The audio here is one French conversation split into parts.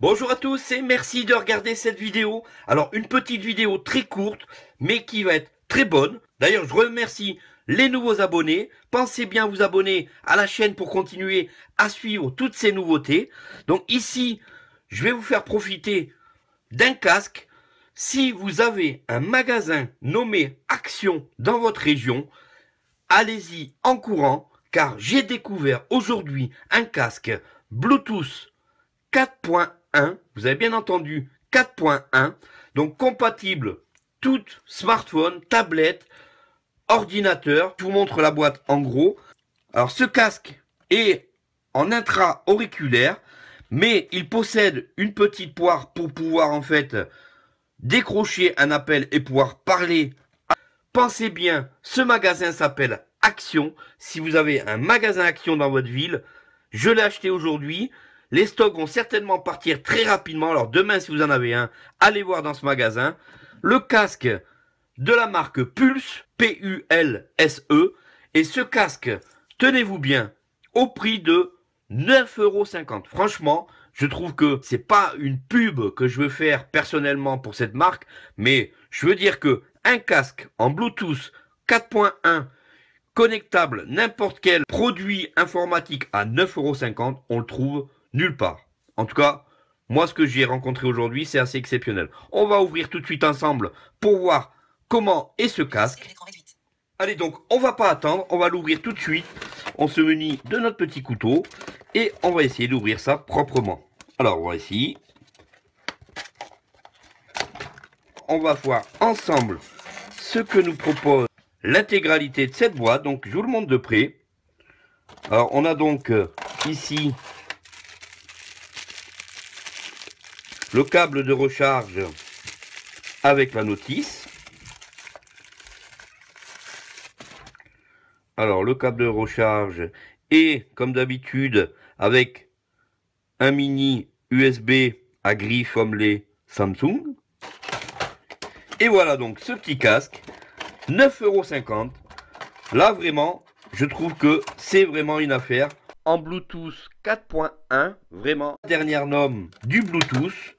Bonjour à tous et merci de regarder cette vidéo. Alors une petite vidéo très courte mais qui va être très bonne. D'ailleurs je remercie les nouveaux abonnés. Pensez bien vous abonner à la chaîne pour continuer à suivre toutes ces nouveautés. Donc ici je vais vous faire profiter d'un casque. Si vous avez un magasin nommé Action dans votre région, allez-y en courant car j'ai découvert aujourd'hui un casque Bluetooth 4.1 vous avez bien entendu 4.1, donc compatible tout smartphone, tablette, ordinateur. Je vous montre la boîte en gros. Alors ce casque est en intra-auriculaire, mais il possède une petite poire pour pouvoir en fait décrocher un appel et pouvoir parler. Pensez bien, ce magasin s'appelle Action. Si vous avez un magasin Action dans votre ville, je l'ai acheté aujourd'hui. Les stocks vont certainement partir très rapidement. Alors demain, si vous en avez un, allez voir dans ce magasin. Le casque de la marque Pulse, P-U-L-S-E. Et ce casque, tenez-vous bien, au prix de 9,50€. Franchement, je trouve que c'est pas une pub que je veux faire personnellement pour cette marque, mais je veux dire que un casque en Bluetooth 4.1 connectable n'importe quel produit informatique à 9,50€, on le trouve Nulle part. En tout cas, moi, ce que j'ai rencontré aujourd'hui, c'est assez exceptionnel. On va ouvrir tout de suite ensemble pour voir comment est ce casque. Allez, donc, on va pas attendre, on va l'ouvrir tout de suite. On se munit de notre petit couteau et on va essayer d'ouvrir ça proprement. Alors, voici. On va voir ensemble ce que nous propose l'intégralité de cette boîte. Donc, je vous le montre de près. Alors, on a donc euh, ici le câble de recharge avec la notice. Alors le câble de recharge est, comme d'habitude avec un mini USB à griffe comme les Samsung. Et voilà donc ce petit casque, 9,50€. Là vraiment, je trouve que c'est vraiment une affaire. En Bluetooth 4.1, vraiment dernière norme du Bluetooth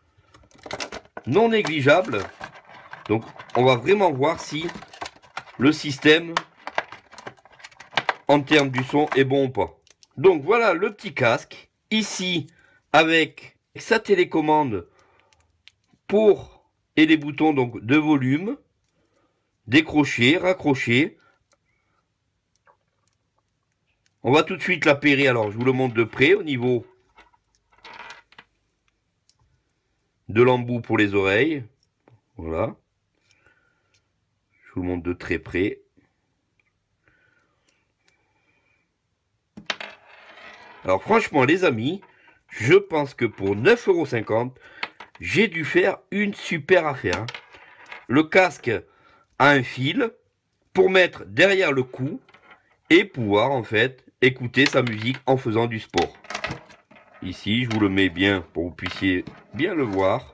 non négligeable. Donc on va vraiment voir si le système en termes du son est bon ou pas. Donc voilà le petit casque. Ici avec sa télécommande pour et les boutons donc de volume, décrocher, raccrocher. On va tout de suite l'appairer. Alors je vous le montre de près au niveau de l'embout pour les oreilles. Voilà. Je vous le montre de très près. Alors franchement les amis, je pense que pour 9,50€, j'ai dû faire une super affaire. Hein. Le casque a un fil pour mettre derrière le cou et pouvoir en fait écouter sa musique en faisant du sport. Ici, je vous le mets bien pour que vous puissiez bien le voir.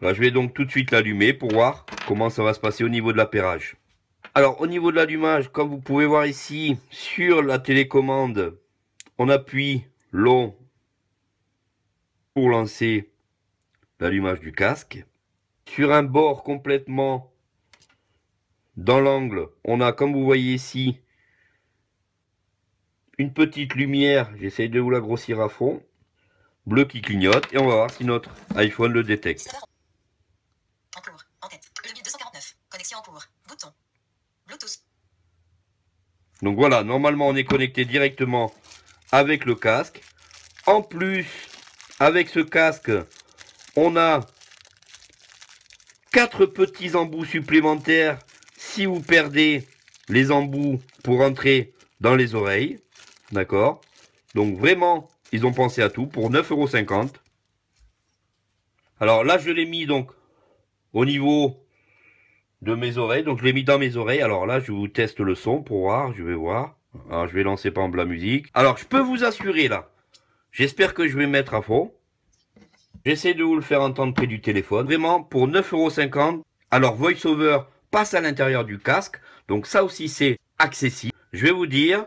Là, je vais donc tout de suite l'allumer pour voir comment ça va se passer au niveau de l'appairage. Alors, au niveau de l'allumage, comme vous pouvez voir ici, sur la télécommande, on appuie long pour lancer l'allumage du casque. Sur un bord complètement dans l'angle, on a, comme vous voyez ici, une petite lumière, j'essaye de vous la grossir à fond, bleu qui clignote, et on va voir si notre iPhone le détecte. Donc voilà, normalement on est connecté directement avec le casque. En plus, avec ce casque, on a quatre petits embouts supplémentaires si vous perdez les embouts pour entrer dans les oreilles. D'accord Donc vraiment, ils ont pensé à tout pour 9,50€. Alors là, je l'ai mis donc au niveau de mes oreilles. Donc je l'ai mis dans mes oreilles. Alors là, je vous teste le son pour voir. Je vais voir. Alors je vais lancer par en la musique. Alors je peux vous assurer là. J'espère que je vais mettre à fond. J'essaie de vous le faire entendre près du téléphone. Vraiment, pour 9,50€. Alors VoiceOver passe à l'intérieur du casque. Donc ça aussi, c'est accessible. Je vais vous dire,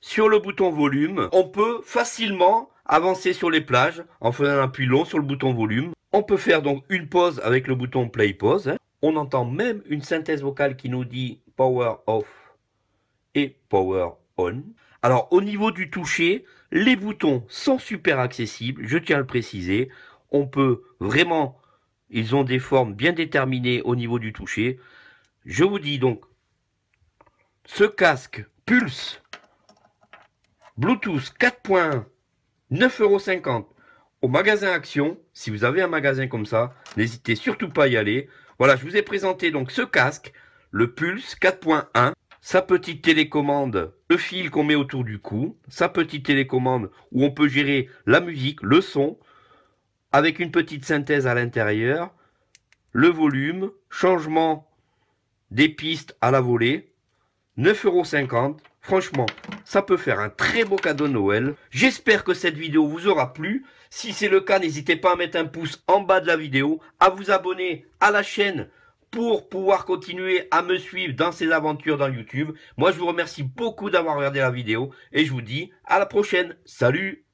sur le bouton volume, on peut facilement avancer sur les plages en faisant un appui long sur le bouton volume. On peut faire donc une pause avec le bouton play pause. Hein. On entend même une synthèse vocale qui nous dit power off et power on. Alors au niveau du toucher, les boutons sont super accessibles, je tiens à le préciser. On peut vraiment, ils ont des formes bien déterminées au niveau du toucher. Je vous dis donc, ce casque pulse Bluetooth 4.1, au magasin Action. Si vous avez un magasin comme ça, n'hésitez surtout pas à y aller. Voilà, je vous ai présenté donc ce casque, le Pulse 4.1, sa petite télécommande, le fil qu'on met autour du cou, sa petite télécommande où on peut gérer la musique, le son, avec une petite synthèse à l'intérieur, le volume, changement des pistes à la volée, 9,50€. Franchement, ça peut faire un très beau cadeau Noël. J'espère que cette vidéo vous aura plu. Si c'est le cas, n'hésitez pas à mettre un pouce en bas de la vidéo, à vous abonner à la chaîne pour pouvoir continuer à me suivre dans ces aventures dans YouTube. Moi, je vous remercie beaucoup d'avoir regardé la vidéo et je vous dis à la prochaine. Salut